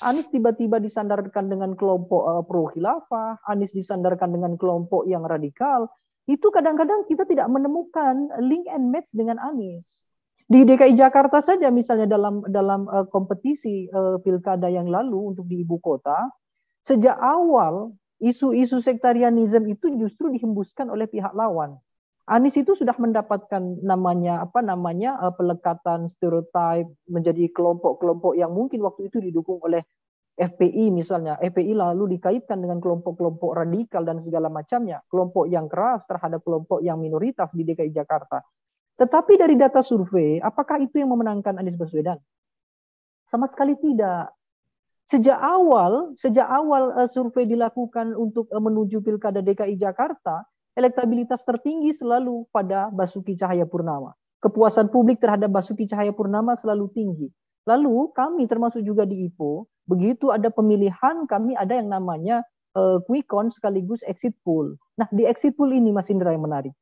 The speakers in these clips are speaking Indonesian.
Anies tiba-tiba disandarkan dengan kelompok uh, eh, pro khilafah, Anies disandarkan dengan kelompok yang radikal, itu kadang-kadang kita tidak menemukan link and match dengan Anies. Di DKI Jakarta saja misalnya dalam dalam uh, kompetisi uh, pilkada yang lalu untuk di ibu kota, sejak awal isu-isu sektarianisme itu justru dihembuskan oleh pihak lawan. Anies itu sudah mendapatkan namanya apa namanya eh, pelekatan stereotip menjadi kelompok-kelompok yang mungkin waktu itu didukung oleh FPI misalnya. FPI lalu dikaitkan dengan kelompok-kelompok radikal dan segala macamnya, kelompok yang keras terhadap kelompok yang minoritas di DKI Jakarta. Tetapi dari data survei, apakah itu yang memenangkan Anies Baswedan? Sama sekali tidak sejak awal sejak awal eh, survei dilakukan untuk eh, menuju pilkada DKI Jakarta Elektabilitas tertinggi selalu pada Basuki Cahaya Purnama. Kepuasan publik terhadap Basuki Cahaya Purnama selalu tinggi. Lalu kami termasuk juga di IPO, begitu ada pemilihan kami ada yang namanya uh, eh, quick count sekaligus exit poll. Nah, di exit poll ini Mas Indra yang menarik.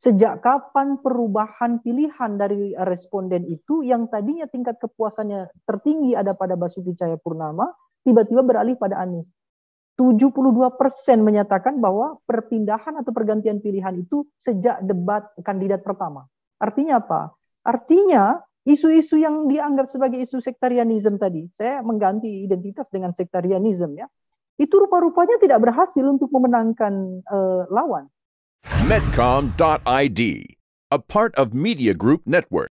Sejak kapan perubahan pilihan dari responden itu yang tadinya tingkat kepuasannya tertinggi ada pada Basuki Cahaya Purnama, tiba-tiba beralih pada Anies. 72 persen menyatakan bahwa perpindahan atau pergantian pilihan itu sejak debat kandidat pertama. Artinya apa? Artinya isu-isu yang dianggap sebagai isu sektarianism tadi, saya mengganti identitas dengan sektarianism ya, itu rupa-rupanya tidak berhasil untuk memenangkan uh, lawan. Medcom.id, a part of Media Group Network.